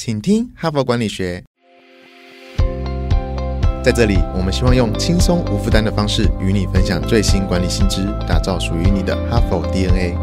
请听《哈佛管理学》。在这里，我们希望用轻松无负担的方式与你分享最新管理新知，打造属于你的哈佛 DNA。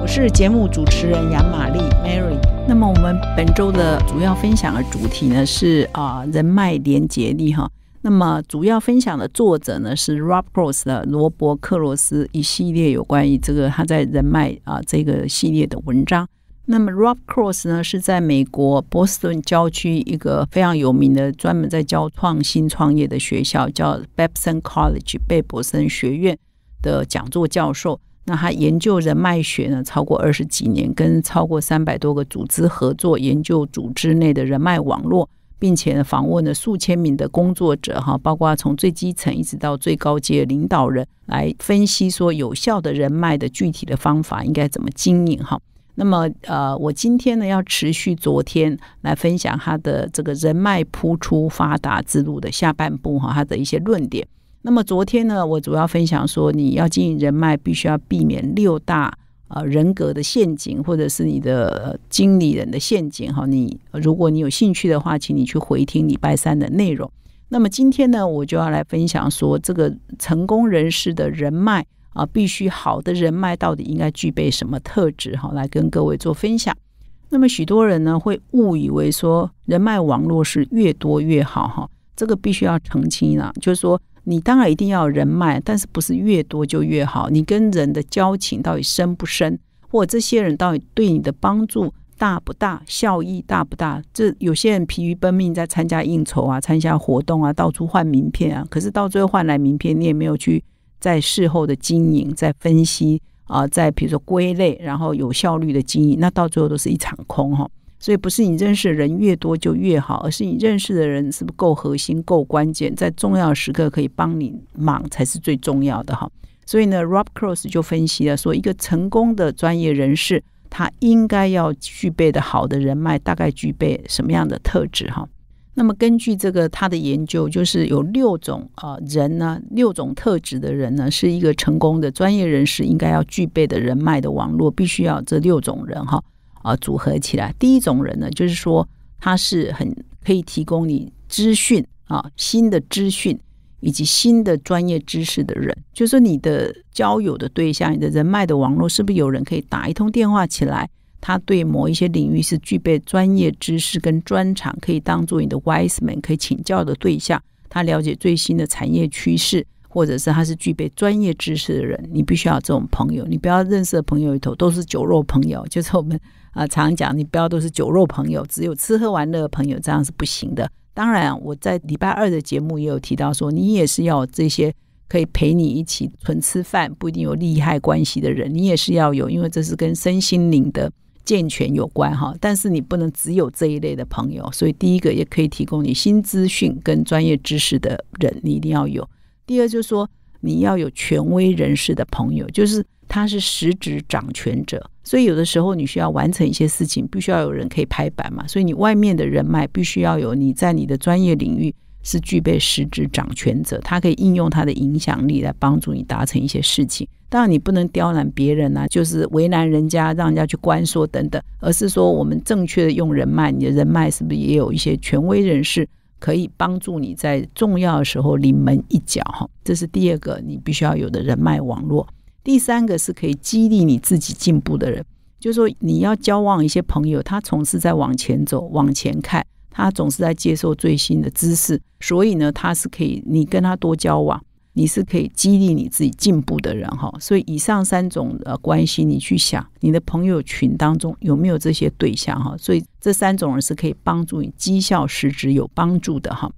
我是节目主持人杨玛丽 Mary。那么，我们本周的主要分享的主题呢，是啊，人脉连结力哈。那么主要分享的作者呢是 Rob Cross 的罗伯克罗斯一系列有关于这个他在人脉啊这个系列的文章。那么 Rob Cross 呢是在美国波士顿郊区一个非常有名的专门在教创新创业的学校叫 Babson College 贝博森学院的讲座教授。那他研究人脉学呢超过二十几年，跟超过三百多个组织合作研究组织内的人脉网络。并且访问了数千名的工作者，哈，包括从最基层一直到最高阶领导人，来分析说有效的人脉的具体的方法应该怎么经营，哈。那么，呃，我今天呢要持续昨天来分享他的这个人脉铺出发达之路的下半部，哈，他的一些论点。那么昨天呢，我主要分享说，你要经营人脉，必须要避免六大。呃，人格的陷阱，或者是你的经理人的陷阱，哈，你如果你有兴趣的话，请你去回听礼拜三的内容。那么今天呢，我就要来分享说，这个成功人士的人脉啊，必须好的人脉到底应该具备什么特质，哈，来跟各位做分享。那么许多人呢，会误以为说，人脉网络是越多越好，哈，这个必须要澄清啊，就是说。你当然一定要人脉，但是不是越多就越好？你跟人的交情到底深不深？或这些人到底对你的帮助大不大、效益大不大？这有些人疲于奔命在参加应酬啊、参加活动啊、到处换名片啊，可是到最后换来名片，你也没有去在事后的经营、在分析啊、在比如说归类，然后有效率的经营，那到最后都是一场空哈。所以不是你认识的人越多就越好，而是你认识的人是不是够核心、够关键，在重要时刻可以帮你忙才是最重要的哈。所以呢，Rob Cross 就分析了说，一个成功的专业人士他应该要具备的好的人脉，大概具备什么样的特质哈？那么根据这个他的研究，就是有六种啊人呢，六种特质的人呢，是一个成功的专业人士应该要具备的人脉的网络，必须要这六种人哈。啊，组合起来，第一种人呢，就是说他是很可以提供你资讯啊，新的资讯以及新的专业知识的人，就是说你的交友的对象，你的人脉的网络，是不是有人可以打一通电话起来，他对某一些领域是具备专业知识跟专长，可以当做你的 wiseman，可以请教的对象，他了解最新的产业趋势。或者是他是具备专业知识的人，你必须要这种朋友。你不要认识的朋友里头都是酒肉朋友，就是我们啊常讲，你不要都是酒肉朋友，只有吃喝玩乐的朋友，这样是不行的。当然，我在礼拜二的节目也有提到说，你也是要这些可以陪你一起纯吃饭，不一定有利害关系的人，你也是要有，因为这是跟身心灵的健全有关哈。但是你不能只有这一类的朋友，所以第一个也可以提供你新资讯跟专业知识的人，你一定要有。第二就是说，你要有权威人士的朋友，就是他是实质掌权者，所以有的时候你需要完成一些事情，必须要有人可以拍板嘛。所以你外面的人脉必须要有，你在你的专业领域是具备实质掌权者，他可以应用他的影响力来帮助你达成一些事情。当然你不能刁难别人啊，就是为难人家，让人家去关说等等，而是说我们正确的用人脉，你的人脉是不是也有一些权威人士？可以帮助你在重要的时候临门一脚哈，这是第二个你必须要有的人脉网络。第三个是可以激励你自己进步的人，就是说你要交往一些朋友，他总是在往前走、往前看，他总是在接受最新的知识，所以呢，他是可以你跟他多交往。你是可以激励你自己进步的人哈，所以以上三种呃关系，你去想你的朋友群当中有没有这些对象哈，所以这三种人是可以帮助你绩效、实质有帮助的哈。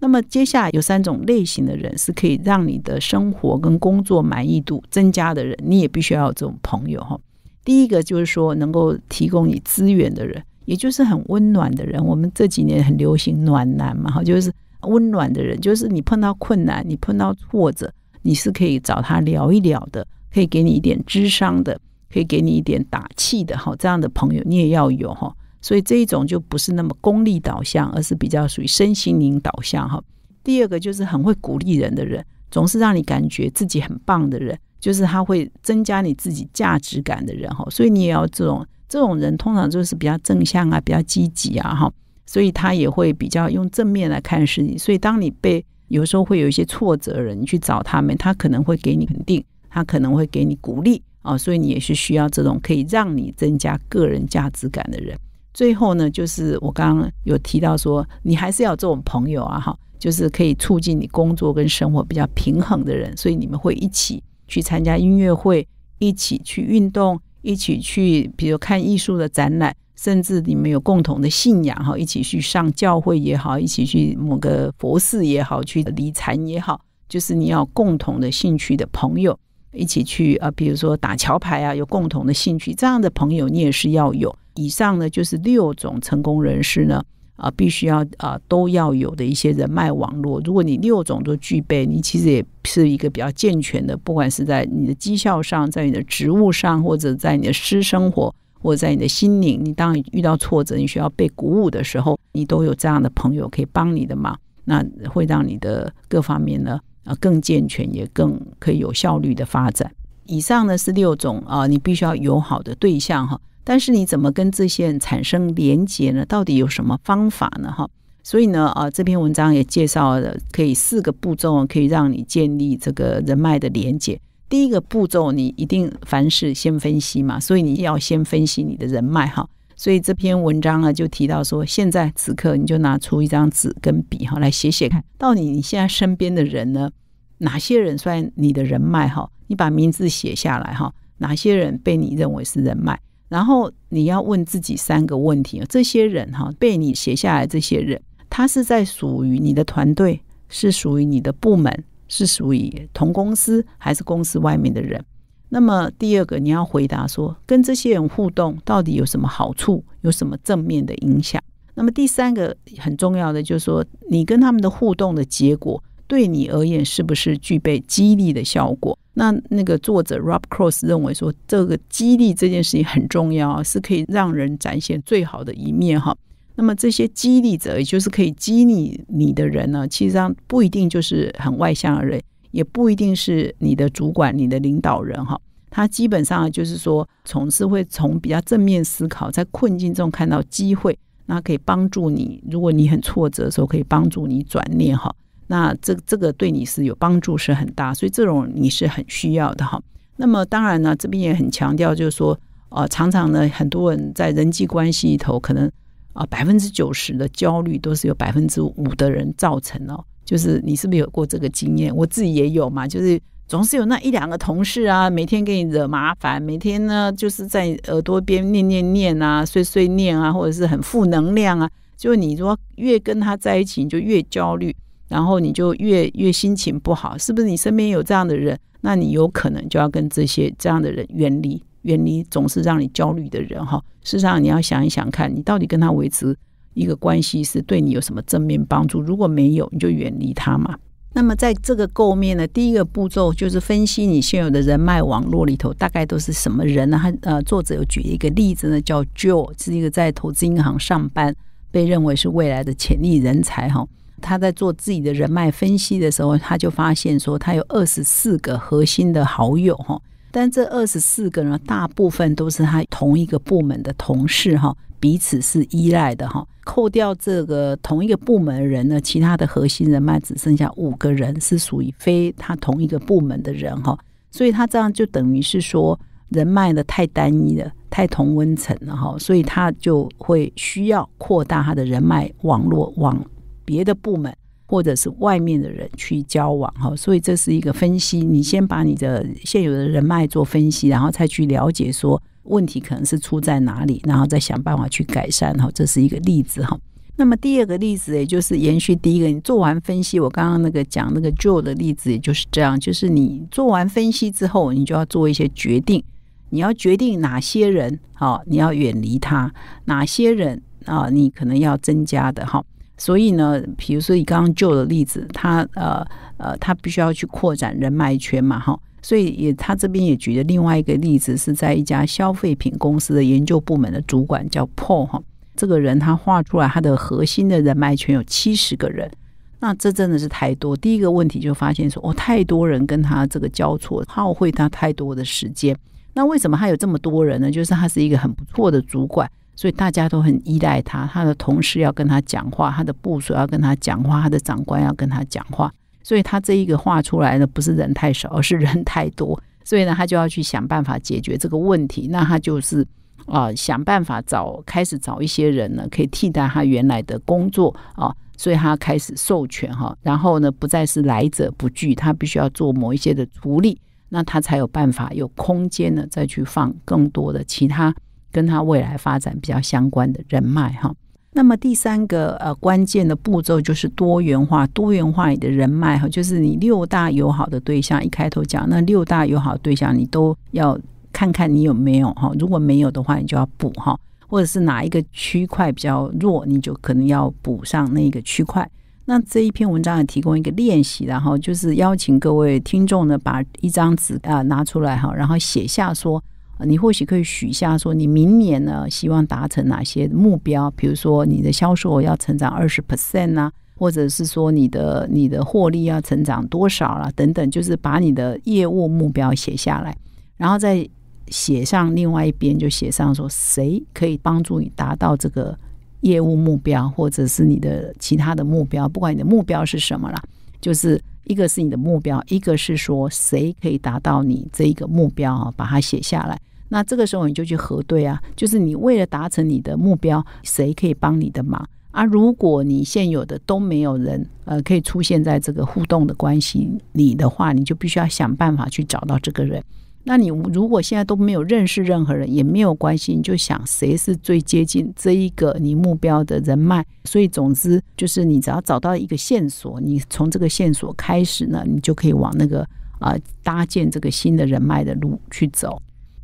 那么接下来有三种类型的人是可以让你的生活跟工作满意度增加的人，你也必须要有这种朋友哈。第一个就是说能够提供你资源的人，也就是很温暖的人。我们这几年很流行暖男嘛，哈，就是。温暖的人，就是你碰到困难、你碰到挫折，你是可以找他聊一聊的，可以给你一点智商的，可以给你一点打气的，哈，这样的朋友你也要有，哈。所以这一种就不是那么功利导向，而是比较属于身心灵导向，哈。第二个就是很会鼓励人的人，总是让你感觉自己很棒的人，就是他会增加你自己价值感的人，哈。所以你也要这种这种人，通常就是比较正向啊，比较积极啊，哈。所以他也会比较用正面来看事情，所以当你被有时候会有一些挫折人，你去找他们，他可能会给你肯定，他可能会给你鼓励啊，所以你也是需要这种可以让你增加个人价值感的人。最后呢，就是我刚刚有提到说，你还是要这种朋友啊，哈，就是可以促进你工作跟生活比较平衡的人，所以你们会一起去参加音乐会，一起去运动，一起去比如看艺术的展览。甚至你们有共同的信仰哈，一起去上教会也好，一起去某个佛寺也好，去理禅也好，就是你要共同的兴趣的朋友一起去啊，比如说打桥牌啊，有共同的兴趣这样的朋友你也是要有。以上呢就是六种成功人士呢啊，必须要啊都要有的一些人脉网络。如果你六种都具备，你其实也是一个比较健全的，不管是在你的绩效上，在你的职务上，或者在你的私生活。或者在你的心灵，你当你遇到挫折，你需要被鼓舞的时候，你都有这样的朋友可以帮你的忙，那会让你的各方面呢啊更健全，也更可以有效率的发展。以上呢是六种啊，你必须要友好的对象哈。但是你怎么跟这些人产生连接呢？到底有什么方法呢？哈，所以呢啊，这篇文章也介绍了可以四个步骤，可以让你建立这个人脉的连接。第一个步骤，你一定凡事先分析嘛，所以你要先分析你的人脉哈。所以这篇文章呢，就提到说，现在此刻你就拿出一张纸跟笔哈，来写写看，到底你现在身边的人呢，哪些人算你的人脉哈？你把名字写下来哈，哪些人被你认为是人脉？然后你要问自己三个问题：这些人哈，被你写下来这些人，他是在属于你的团队，是属于你的部门？是属于同公司还是公司外面的人？那么第二个你要回答说，跟这些人互动到底有什么好处，有什么正面的影响？那么第三个很重要的就是说，你跟他们的互动的结果对你而言是不是具备激励的效果？那那个作者 Rob Cross 认为说，这个激励这件事情很重要是可以让人展现最好的一面哈。那么这些激励者，也就是可以激励你的人呢，其实上不一定就是很外向的人，也不一定是你的主管、你的领导人哈。他基本上就是说，总是会从比较正面思考，在困境中看到机会，那可以帮助你。如果你很挫折的时候，可以帮助你转念哈。那这这个对你是有帮助，是很大。所以这种你是很需要的哈。那么当然呢，这边也很强调，就是说，呃，常常呢，很多人在人际关系里头可能。啊，百分之九十的焦虑都是有百分之五的人造成哦。就是你是不是有过这个经验？我自己也有嘛，就是总是有那一两个同事啊，每天给你惹麻烦，每天呢就是在耳朵边念念念啊，碎碎念啊，或者是很负能量啊，就你说越跟他在一起你就越焦虑，然后你就越越心情不好，是不是？你身边有这样的人，那你有可能就要跟这些这样的人远离。远离总是让你焦虑的人哈。事实上，你要想一想，看你到底跟他维持一个关系是对你有什么正面帮助。如果没有，你就远离他嘛。那么，在这个构面呢，第一个步骤就是分析你现有的人脉网络里头大概都是什么人呢？他呃，作者有举一个例子呢，叫 Joe，是一个在投资银行上班，被认为是未来的潜力人才哈。他在做自己的人脉分析的时候，他就发现说，他有二十四个核心的好友哈。但这二十四个呢，大部分都是他同一个部门的同事哈，彼此是依赖的哈。扣掉这个同一个部门的人呢，其他的核心人脉只剩下五个人是属于非他同一个部门的人哈，所以他这样就等于是说人脉呢太单一了，太同温层了哈，所以他就会需要扩大他的人脉网络往别的部门。或者是外面的人去交往哈，所以这是一个分析。你先把你的现有的人脉做分析，然后再去了解说问题可能是出在哪里，然后再想办法去改善哈。这是一个例子哈。那么第二个例子，也就是延续第一个，你做完分析，我刚刚那个讲那个 Joe 的例子，也就是这样，就是你做完分析之后，你就要做一些决定，你要决定哪些人好，你要远离他，哪些人啊，你可能要增加的哈。所以呢，比如说你刚刚就的例子，他呃呃，他必须要去扩展人脉圈嘛，哈。所以也他这边也举了另外一个例子，是在一家消费品公司的研究部门的主管叫 Paul 哈。这个人他画出来他的核心的人脉圈有七十个人，那这真的是太多。第一个问题就发现说，哦，太多人跟他这个交错，耗费他太多的时间。那为什么他有这么多人呢？就是他是一个很不错的主管。所以大家都很依赖他，他的同事要跟他讲话，他的部署要跟他讲话，他的长官要跟他讲话。所以他这一个画出来呢，不是人太少，而是人太多。所以呢，他就要去想办法解决这个问题。那他就是啊，想办法找开始找一些人呢，可以替代他原来的工作啊。所以他开始授权哈，然后呢，不再是来者不拒，他必须要做某一些的处理，那他才有办法有空间呢，再去放更多的其他。跟他未来发展比较相关的人脉哈，那么第三个呃关键的步骤就是多元化，多元化你的人脉哈，就是你六大友好的对象。一开头讲那六大友好对象，你都要看看你有没有哈，如果没有的话，你就要补哈，或者是哪一个区块比较弱，你就可能要补上那个区块。那这一篇文章也提供一个练习，然后就是邀请各位听众呢，把一张纸啊拿出来哈，然后写下说。你或许可以许下说，你明年呢希望达成哪些目标？比如说你的销售要成长二十 percent 呢，或者是说你的你的获利要成长多少啦，等等，就是把你的业务目标写下来，然后再写上另外一边就写上说谁可以帮助你达到这个业务目标，或者是你的其他的目标，不管你的目标是什么啦，就是。一个是你的目标，一个是说谁可以达到你这一个目标啊，把它写下来。那这个时候你就去核对啊，就是你为了达成你的目标，谁可以帮你的忙？而如果你现有的都没有人，呃，可以出现在这个互动的关系里的话，你就必须要想办法去找到这个人。那你如果现在都没有认识任何人也没有关系，你就想谁是最接近这一个你目标的人脉。所以总之就是你只要找到一个线索，你从这个线索开始呢，你就可以往那个呃搭建这个新的人脉的路去走。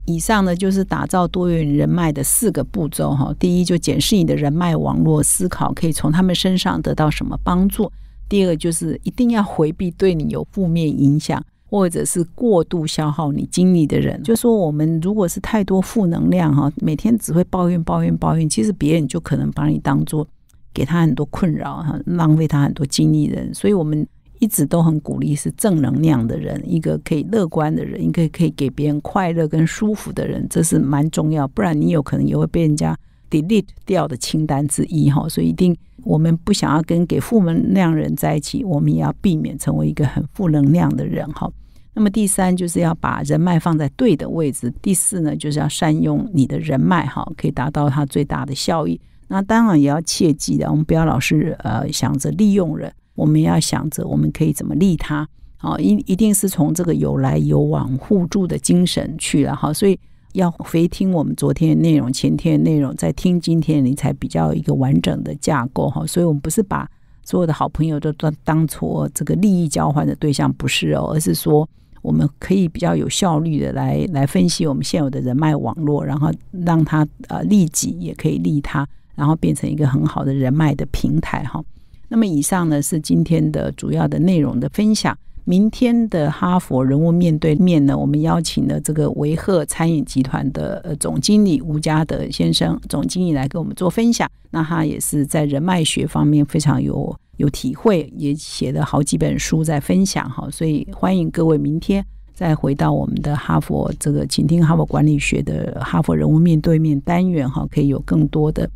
以上呢就是打造多元人脉的四个步骤哈。第一就检视你的人脉网络，思考可以从他们身上得到什么帮助。第二就是一定要回避对你有负面影响。或者是过度消耗你精力的人，就说我们如果是太多负能量哈，每天只会抱怨抱怨抱怨，其实别人就可能把你当做给他很多困扰哈，浪费他很多精力的人。所以我们一直都很鼓励是正能量的人，一个可以乐观的人，一个可以给别人快乐跟舒服的人，这是蛮重要。不然你有可能也会被人家。delete 掉的清单之一哈，所以一定我们不想要跟给负能量人在一起，我们也要避免成为一个很负能量的人哈。那么第三就是要把人脉放在对的位置，第四呢就是要善用你的人脉哈，可以达到它最大的效益。那当然也要切记的，我们不要老是呃想着利用人，我们要想着我们可以怎么利他，好一一定是从这个有来有往互助的精神去了哈，所以。要回听我们昨天的内容、前天的内容，再听今天，你才比较一个完整的架构哈。所以，我们不是把所有的好朋友都当当做这个利益交换的对象，不是哦，而是说我们可以比较有效率的来来分析我们现有的人脉网络，然后让它呃利己也可以利他，然后变成一个很好的人脉的平台哈。那么，以上呢是今天的主要的内容的分享。明天的哈佛人物面对面呢，我们邀请了这个维赫餐饮集团的呃总经理吴家德先生，总经理来给我们做分享。那他也是在人脉学方面非常有有体会，也写了好几本书在分享哈，所以欢迎各位明天再回到我们的哈佛这个，请听哈佛管理学的哈佛人物面对面单元哈，可以有更多的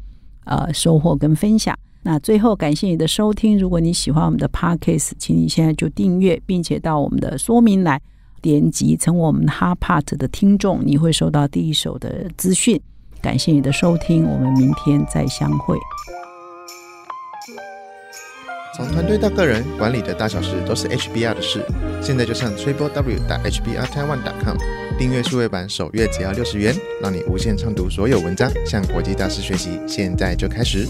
呃收获跟分享。那最后，感谢你的收听。如果你喜欢我们的 podcast，请你现在就订阅，并且到我们的说明栏点击成为我们 h a r p a r t 的听众，你会收到第一手的资讯。感谢你的收听，我们明天再相会。从团队到个人，管理的大小事都是 HBR 的事。现在就上 triplew. 打 hbr. taiwan. d com 订阅数位版，首月只要六十元，让你无限畅读所有文章，向国际大师学习。现在就开始。